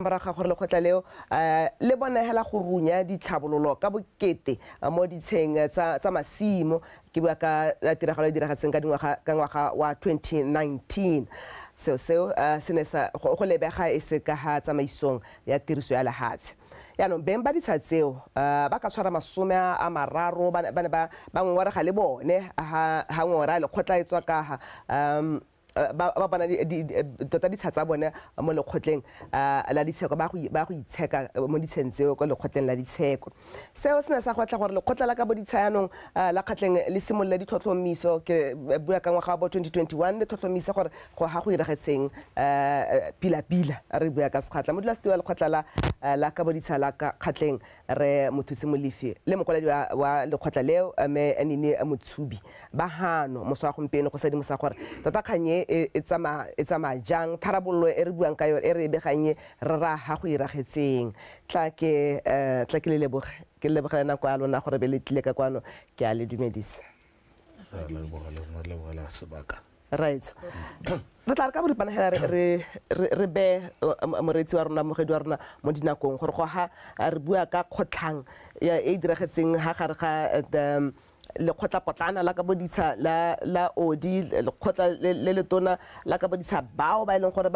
morago ga gore lekgotla leo eh, le bona hela go runya ditlhabololo ka bokete eh, mo ditsheng eh, tsa masimo ke bua ka tiragalo e diragatseng ka ngwaga wa 2019 seo seo se go lebega e se ka ga tsamaisong ya tiriso ya lehatshe yaanong beng ba ditsha tseo ba ka tshwara masome a mararo ba ngongorega le bone ga a lekgotla e tswa ka um Eh, ba bona eh, tota tsa bone mo lekgotleng eh, la ditsheko ba go itsheka mo ditsheng tseo ko lekgotleng la ditsheko seo se ne sa go tla gore lekgotla la ka boditshayanong la kgatlheng le simolola ditlhotlhomiso ke bua ka ngwaga wa bo 2021 le tlhotlhomisa gore go ga go iragetseng pila-pila re bua ka sekgatlha modulasetewa lekgotla la la ka boditsha la ka re mothusi molefi le mokwaledi wa lekgotla leo me anine motshubi ba hano moso wa gompieno go sedimosa gore tota kganye E, e, e tsamaya jang tharabololo e re buang ka yone e re e beganye re ra ga go iragetseng e, tla ke le leboge ke lebogele nako ya lona gore be le tlile ka kwano ke a le dumedisa righto re tla re ka boripanagela re be moreetsi wa rona mogedi wa rona mo dinakong gore go ga re bua ka kgotlhang e e diragetseng ga gare ga eh, lekgotla potlana la ka bodisa la odi lekgotla le letona la ka bodisa bao ba e leng gore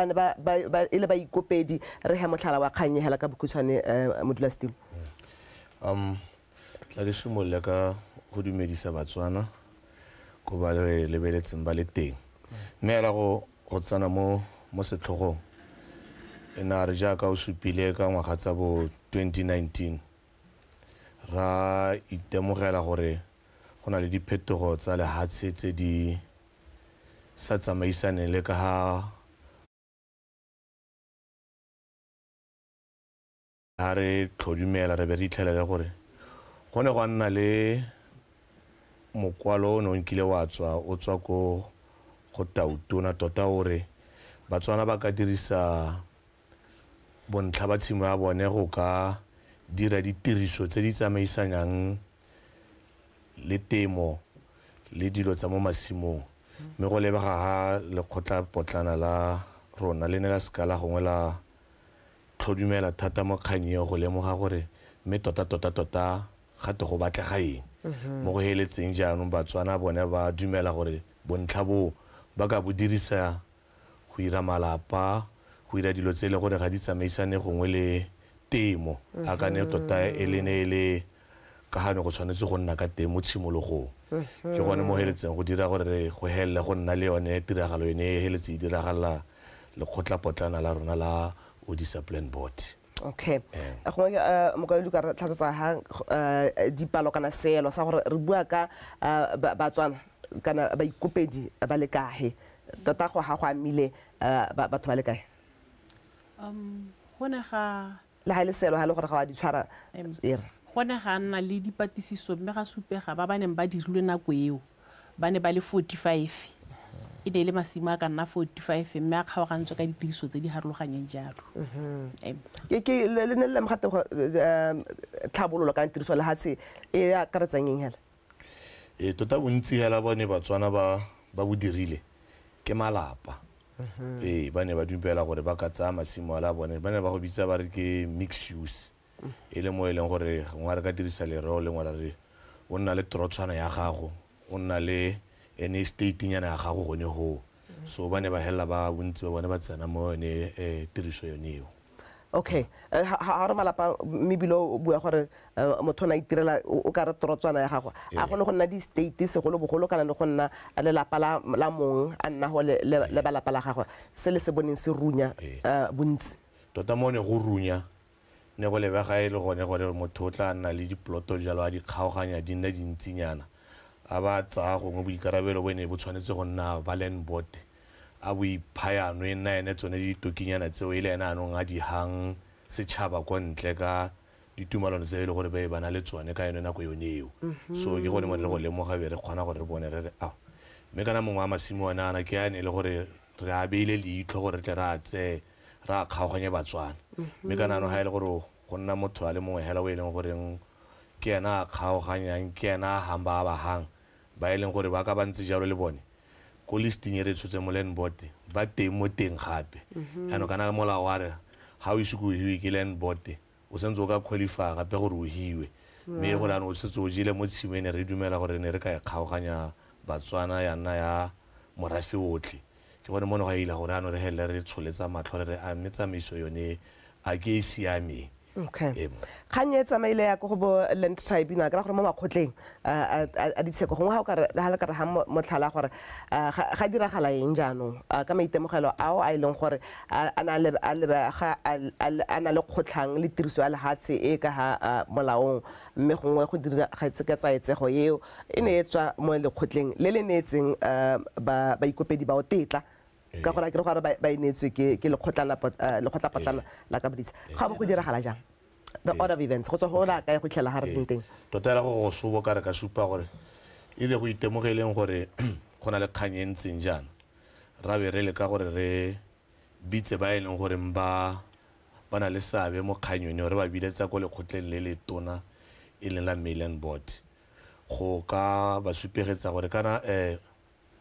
e le ikopedi re he motlhala wa kganyegela ka bokhutshwane eh, modulasetimo um tla ke simolola ka go dumedisa batswana ko ba re lebeletseng ba le teng mme ela go go tsana mo setlhogong e na re jaaka o supile ka ngwaga tsa bo 2019 ra itemogela gore go na le diphetogo tsa lehatshe tse di sa tsamaisaneng le ka ga ga re tlhodumela re be re itlhelele gore go ne gwa nna le mokwalo o ne o nkile wa tswa o tswa ko go tautona tota ore batswana ba ka dirisa bontlha ba tshimo ya bone go ka dira ditiriso tse di tsamaisanang le temo le dilo tsa mo masimong mme go lebega ga lekgotla potlana la rona le ne la seka la gongwe la tlhodumela thata mo kgang eo go lemoga gore mme tota-tota-tota gate go batlega eng mm-hmm. mo go heletseng jaanong batswana bone ba dumela gore bontlha boo ba ka bo dirisa go 'ira malapa go 'ira dilo tse e le gore ga di tsamaisane gongwe le temo mm-hmm. a kane tota e le ne e le ka gane go tshwanetse go nna ka teng mo tshimologong ke gone mo heletseng go dira gore go helele go nna le yone tiragalo yone e heletse e diragalela potlana la rona la odisa plan board okay gongwe mokaedi ka tlhatlhotsa ga dipalo kana seelo sa gore re bua ka batswana kana baikopedi ba le kae tota go ga go amile batho ba le kae um go ne ga le ga le selo ga le gore ga wa ditshwara ere go ne ga nna le dipatisiso mme ga supega ba ba neng ba dirilwe nako eo ba ne ba le forty-five e ne e le masimo a ka nna forty-five mme a kgaogantswe ka ditiriso tse di harologanyeng jalo mm-hmm. le ne le lemogate tlhabololo ka tiriso lehatshe e akaretsang eng hela e tota bontsi hela bone batswana ba bo dirile ke malapa ee ba ne ba dumela gore ba ka tsaya masimo a le a bone ba ne ba go bitsa ba re ke mix use e le mo e leng gore ngware ka dirisa lereo le ngwara re o nna le torotshwana ya gago o nna le ene statenyana ya gago gone go so ba ne ba helela ba bontsi ba bone ba tsena mo yone um tiriso yone eo okay ga eh, re malapa mebile o bua gore eh, motho o ne a itirela o ka re torotswana ya gagwe ee. a gone go nna di-state segolobogolo kana le go nna lelapa la mong a nna le balapa la gagwe se le se boneng se runya ee. bontsi tota mo ne go runya ne go lebega e le gone gore motho o tla nna le diploto jalo a dikgaoganya di nna dintsinyana a ba tsaya gongwe boikarabelo bo ne bo tshwanetse go nna valen board a boiphayano e nna ene tsone ditokinyana tseo e le ene anong a dihang setšhaba ko ntle ka ditumelano tse e le gore ba e bana le tsone ka yone nako yone eo so ke gone mo re go lemoga be re kgona gore re bone re re mme kana mongwe wa masimo one ana ke ane e le gore re abeile leitlho gore tle re a tseye ra kgaoganye batswana mme ka nano ga e le gore go nna motho a le mongwe hela o e leng goreng ke ena a kgaoganyang ke ena a gang ba a bagang ba e leng gore ba ka ba ntse jalo le bone ko listing e re tshotse mo landboard ba teng mo teng gape yaanong kana molao wa re ga o ise ko hiwe ke landboard o sentse o ka qualify gape gore o hiwe mme gore lanong o setse o jele mo tshimene re dumela gore ne re ka e kgaoganya batswana ya nna ya morafe otlhe ke bone mono ga e ile gore a no re hele re tsholetsa matlho re re a mme tsamaiso yone a ke e siameng okay e kgang e tsamaile ya ko go bo land tribuna a gore mo makgotleng a ditsheko gongwe ga le ka ga motlhala gore ga diragala eng jaanong ka maitemogelo ao a e leng gore a na le kgotlhang le tiriso ya lehatshe e ka ga molaong mme gongwe go diragaetse ka tsaetsego eo e ne e tswa mo lekgotleng le le neetseng baikopedi bao tetla Ee. ka gore a kere gore ba inetswe ke lekgotlapotlana eh, ee. la ka bodisa ee. ga bo go diragala jang the order of events go tswa go la kae go tlhela ga re teng tota ela go go sobo ka re ka supa gore ile go itemogeleng gore go na le kgang e ntseng jaana ra be re le ka gore re bitse ba e leng gore ba na le seabe mo kganyone re ba biletsa ko lekgotleng le le tona e leng la million board go ka ba supegetsa gore kana um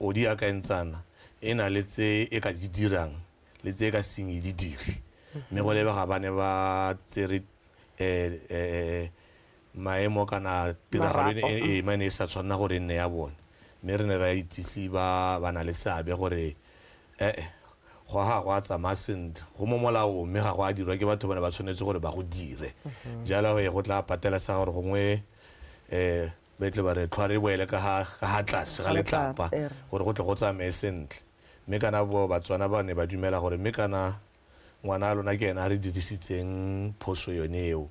odi a ntsana e na le tse e ka di dirang le tse e ka senye di dire mme go lebega bane ba tsere um maemo kana tiragalo e, e, e mane e sa tshwanela gore e nne ya bone mme re ne ra itsise ba na le seabe gore ee eh, go ga go a tsamaya sentle go mo molaong mme ga go a dirwa ke batho bane ba tshwanetse gore ba go dire mhm. jala go ye go tla patela sa gore gongwe um betle ba re tlhwa re boele ka ga tlase ga letlapa er. gore go tle go tsamaye sentle mme kana bo batswana ba ne ba dumela gore mme kana ngwana a lona ke ena re dirisitseng phoso yone eo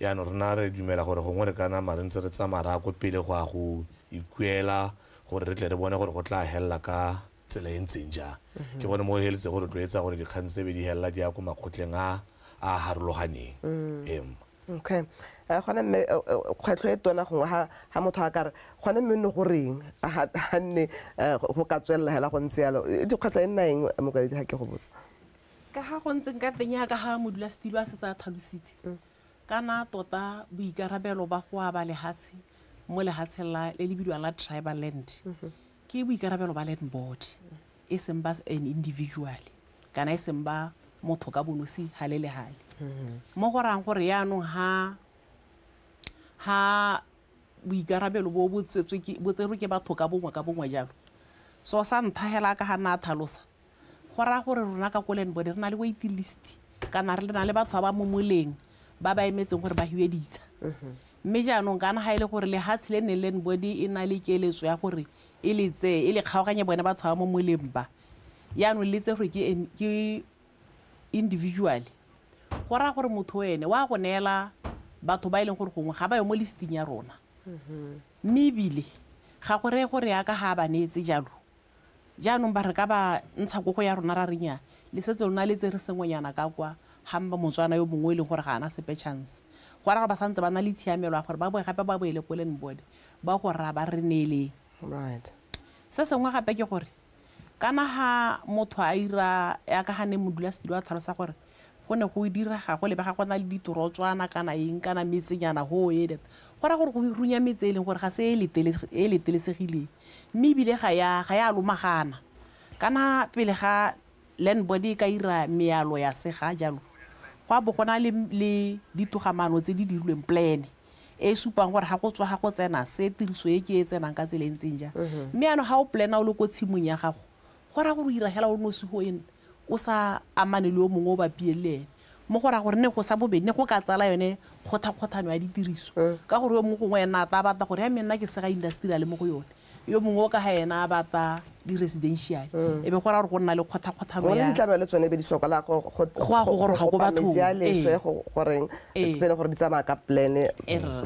yaanong rena re dumela gore gongwe re kana mare ntse re tsamaya re pele go a go ikuela gore re tle re bone gore go tla helela ka tsela e ntseng jang mhm. ke gone mo heletse gore tloetsa gore dikgang sebe di helela di ya ko makgotleng a a harologaneng mm. ema okay eh, gone mme kgwetlho e tona gongwe ga motho a kare gone mme nne goreng ga nne eh, go ka tswelela hela go ntse yalo eh, dikgwetlho e nna eng mokaledi ga ke go botsa ka ga go ntseng ka teng yaka ga modula setilo a setse a tlhalositse mm. kana tota boikarabelo ba go aba lehatshe mo lehatsheng le le bidiwang la tribal land mm-hmm. ke boikarabelo ba land board e seng ba an individual kana e seng ba motho ka bonosi ha le le gale mo go rang gore yaanong ha ha boikarabelo bo bo tserwe ke batho ka bongwe ka bongwe jalo so sa nthagela ka ga nna a thalosa go raya gore rona ka kolen bone re na le waiting list kana re na le batho ba ba mo moleng ba ba emetseng gore ba hiwe ditsa mme jaanong kana ga e le gore lehatshe le neng len body e na le keletso ya gore e le tseye e le kgaoganye bone batho ba mo moleng ba yaanong le tse gore ke individually go raya gore motho ene wa go neela batho ba e leng gore gongwe ga ba yo mo listing ya rona mm-hmm. mme ebile ga go reye gore yaka ga ba neetse jalo jaanong ba re ka ba ntsha ko go ya rona ra renya le setse lona le re sengwenyana ka kwa gamba motswana yo mongwe e leng gore ga ana sepe chance go ra gore ba santse ba na le tshiamelo ya gore ba boe gape ba boele kolen board ba go ra ba re neeleng right se sengwe gape ke gore kana ga motho a ira yaka gane modulasetilo a tlhalosa gore go ne go diraga go leba go na le ditorotswana kana eng kana metsenyana go ele go raya gore go runya metse e leng gore ga se e letelesegileng e mme ebile ga ya lomagana kana pele ga land body e ka 'ira mealo ya sega jalo go a bo go na le ditogamaano tse di dirilweng plane e supang gore ga go tswa ga go tsena se tiriso e ke e tsenang ka tsele ntseng jang mm-hmm. mme yanong ga o a o le ko tshimong ya gago go raya gore o 'ira fela o nosi go e nna o sa amane le o mongwe o bapie le ene mo go raya gore ne go sa bobedi ne go ka tsala yone kgothakgothano ya ditiriso mm. ka gore yo mongwe gongwe ena a ta batla gore ya me nna ke sega industry a le mo go yone yo mongwe o ka ga ena a bata di-residential mm. e be go raya gore go nna le kgotha tsone be di sokola go a go goroga ko bathongoreng ee. ee. e gore di tsamaya ka plane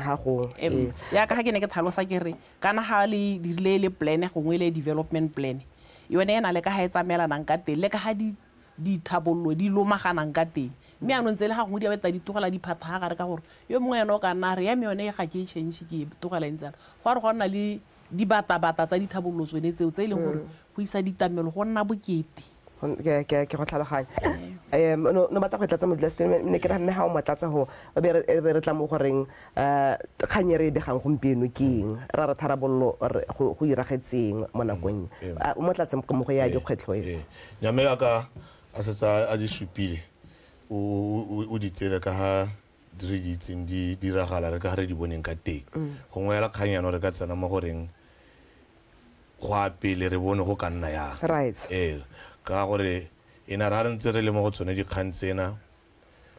ga ee. gongwe yaka ga ke ne ke tlhalosa kere re kana ga le dirile le plane gongwe le development plan yone e na le ka ga e tsamaelanang ka teng le ka ga dithabololo di lomaganang ka teng mme anong tse le ga gongwe di abetsa di tlogela gare ka gore yo mongwe ena o ka nna re ya me yone e ga ke e change ke e tlogelang go a re go nna le dibatabata tsa dithabololo tsone tseo tse e leng gore mm. go isa ditamelo go nna bokete ke go tlhaloganya um no batla go e tlatsa modula ne ke ra ga o motlatsa go e re tla mo goreng um eh, kgang e re e begang gompieno ke eng ra re tharabololo go iragetseng mo nakong e, mm, o motlatse mo go ya ee, dikgwetlho e ee. nyamela a setse a di supile o di tsere ka ga re di itseng di diragala re ka ga re di boneng ka teng mm. gongwe ya yanong re ka tsena mo goreng go apele re bone go ka nna yang ee, ka gore ena re a re ntse re le mo go tsone dikgang tsena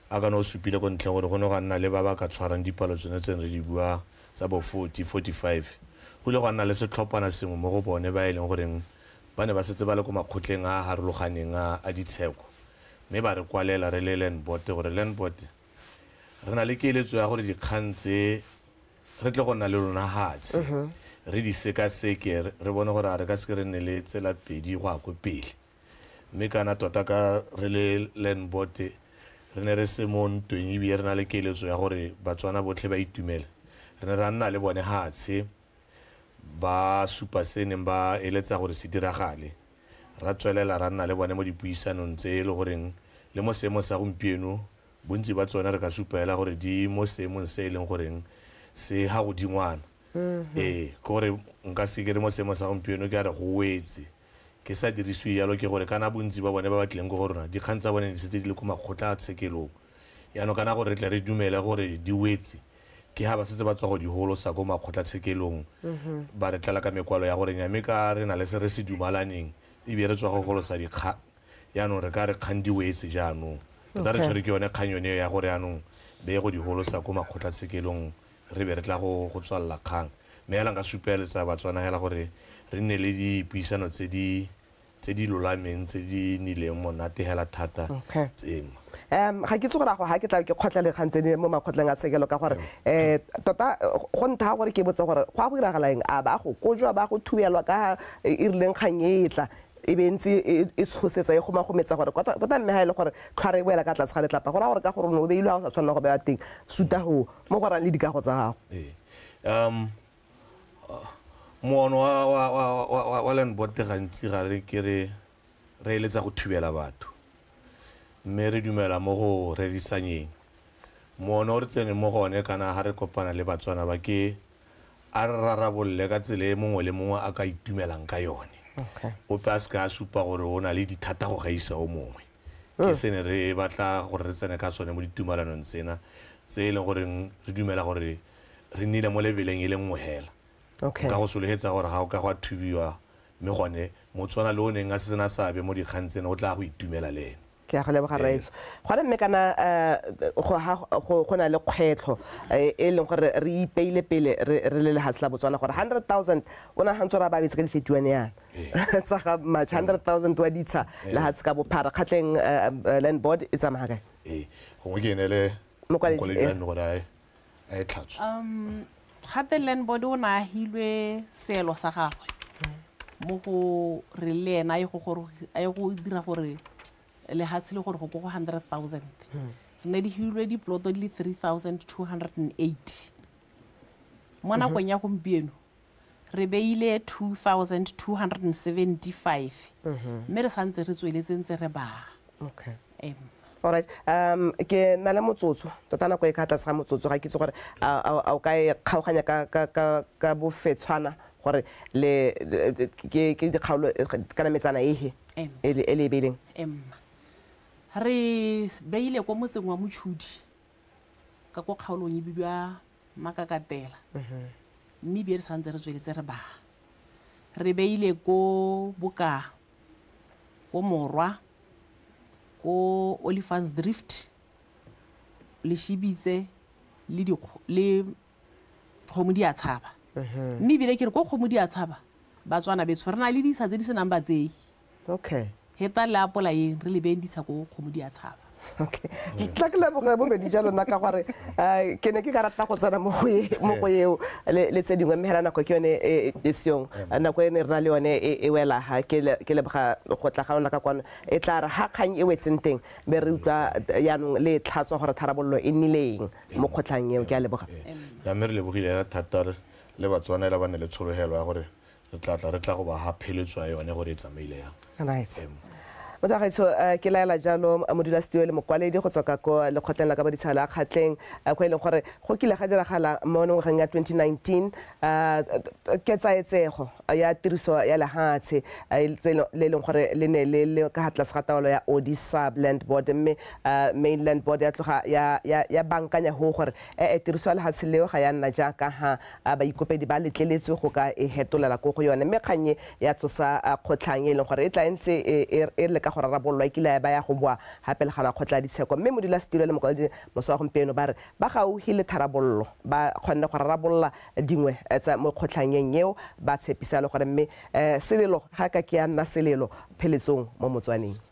a ka ne o supile ko ntle gore go ne go nna le ba ba ka tshwarang dipalo tsone tseng re di bua tsa bo forty forty-five go ile go nna le setlhophana sengwe mo go bone ba e leng goreng ba ne ba setse ba le ko makgotleng a a harologaneng a ditsheko mme ba re kwalela re le landbot gore landbot re na le keeletso ya gore dikgang tse re tle go nna le lona hatshe mhm. re di sekaseke re bone gore a re ka seke re nne le tsela pedi go ya ko pele mme kana tota ka re le landbot re ne re se mo ntweng ebile re na le keeletso ya gore batswana botlhe ba itumela re ne ra nna le bone hatshe ba supa se neng ba eletsa gore se diragale ra tswelela ra nna le bone mo dipuisanong tse e le goreng le mo seemo sa gompieno bontsi ba tsone re ka supaela gore di mo seemong se e leng goreng se ga godingwana mm-hmm. ee ke gore nka se ke re mo seemo sa gompieno ke a re go wetse ke sa dirisiwe jalo ke gore kana bontsi ba bone ba batlileng ko go rona dikgang tsa bone di setse di le ko makgotla a tshekelong yaanong kana gore re tle re dumele gore di wetse ke ha ba setse ba tswa go di holosa ko makgotlatshekelong mm-hmm. ba re tlala ka mekwalo ya gore nyame ka re na le se re se dumalaneng ebe re tswa go golosa dikgang yaanong re ka re kgang di wetse jaanong tota re tshwere ke yone kgang yone ya gore yaanong be go di holosa ko makgotlatshekelong re be re tla go tswalela kgang mme hela supeeletsa supeletsa batswana hela gore re nne le dipuisano tse di tse di lolameng tse di nileng monate fela thata tsema um ga ke itse gore go ga ke tla ke kgotlelekgang tsene mo makgotleng a tshekelo ka gore um tota go ntha gore ke botse gore go a go iragalaeng a ba go kojwa ba go thubelwa ka e rileng kgang e tla e be ntse e, e tshosetsa e gomagometsa gore tota mme ga e le gore tlhware e boela ka tlase ga letlapa go raya gore ka gore o beile ga o sa tshwanela go bewa teng suta go mo go rang le dikago tsa gago um moono wa landbot gantsi ga re ke re re eletsa go thubela batho mme re dumela mo go rerisanyeng moono o re tsene mo gone kana ga re kopana le batswana ba ke a re rarabolole ka tsela e mongwe le mongwe a ka itumelang ka yone ope a seke a supa gore o na le dithata go gaisa o mongwe ke hmm. sene re batla gore re tsene ka sone mo ditumelanong tsena tse e leng goreng re dumela gore re nnile mo lebeleng e le nngwe fela okay. ka go sologetsa gore ga o ka go a thubiwa mme gone motswana le o neng a se sena seabe mo dikgang tseno o tla go itumela le ene ke a go leboga ee. raetso gone mme kana eh, go na le kgwetlho eh, e leng gore re ipeile pele re le lehatshe la botswana gore hundred thousand o na gantse re a babetse ka lefetiwane yana ee. tsa ga matšhe hundred thousand wa ditsha ee. lehatshe ka bophara kgatlheng eh, land board e tsamaya kae gongwe ke ene le mokwaledi gore a e, e tlhatswa um, gape landbody o ne a hilwe seelo sa gagwe mo go re le ena a ye go dira gore lehatshe le gore go ko go hundred thousand hmm. re ne di hilwe diploto di le three thousand two hundred and eighty mo hmm. nakong ya gompieno re beile two thousand two hundred and seventy five hmm. mme re santse re tsweletsentse re baa okay um alright um ke na le motsotso tota nako e ka tlase ga motsotso ga kitse gore a o ka e kgaoganya ka bofetshwana gore le ke dikgaolo kana metsana ehe e, e le e beileng emma re beile kwa motseng wa motšhudi ka ko kgaolong e bidiwa makakatela mhm. mme ebie re santse re tsweletse re baa re beile ko boka ko morwa ko olifants drift le le kgomo di a tshaba mme ebile ke re ko kgomo di a tshaba batswana betsho re na le disa tse di senang batsei okay heta le apola eng re lebeng disa ko kgomo di a tshaba okay tla ke leboge bobedi ja lona ka gore ke ne ke ka rata go tsena mo go eh. eo le tse dingwe mme nako ke yone e, e, e seong eh. nako e ne re na le yone e, e wela ga ke leboga go tla ga lona ka kwano e tla re ga kgang e wetseng teng be re utlwa yaanong le tlhatswa gore tharabololo e nnileng mo kgotlhang eo ke a leboga eh. ya re lebogile thata le batswana le ba ne le tshologelo ya gore re tla re tla go ba ga pheletswa yone gore e tsamaile yang motlhagatsho eh, um ke laela jalo eh, modulasetio e le mokwaledi go tswa ko lekgotleng la ka boditshela kgatlheng eh, kwa e leng gore go kile ga diragala mo nengwageng ya 2019 ketsaetsego ya tiriso ya lehatshe le leng gore le ne le le ka gatlase ga taolo ya odi land board mme mainland board ya tloga ya bankanya go gore ee tiriso ya lehatshe leo ga ya nna jaaka ha baikopedi ba letleletswe go ka e hetolela ko go yone mme kgannye ya tsosa kgotlhang e leng gore e tla e ntse e, e le ka go rarabololwa kile ba ya go boa gape le ga makgotla ditsheko mme modulasetilo le mokwaledi moso wa gompieno ba re ba gaugi le tharabololo ba kgonne go rarabolola dingwe eh, tsa mo kgotlhangeng eo ba tshepisa le gore mme um selelo ga ka ke ya nna selelo pheletsong mo motswaneng